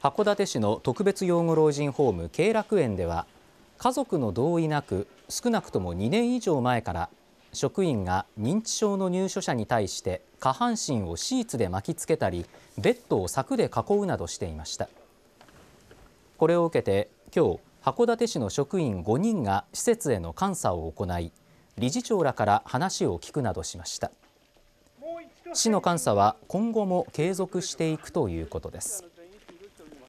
函館市の特別養護老人ホーム慶楽園では家族の同意なく少なくとも2年以上前から職員が認知症の入所者に対して下半身をシーツで巻きつけたりベッドを柵で囲うなどしていましたこれを受けて今日函館市の職員5人が施設への監査を行い理事長らから話を聞くなどしました市の監査は今後も継続していくということです。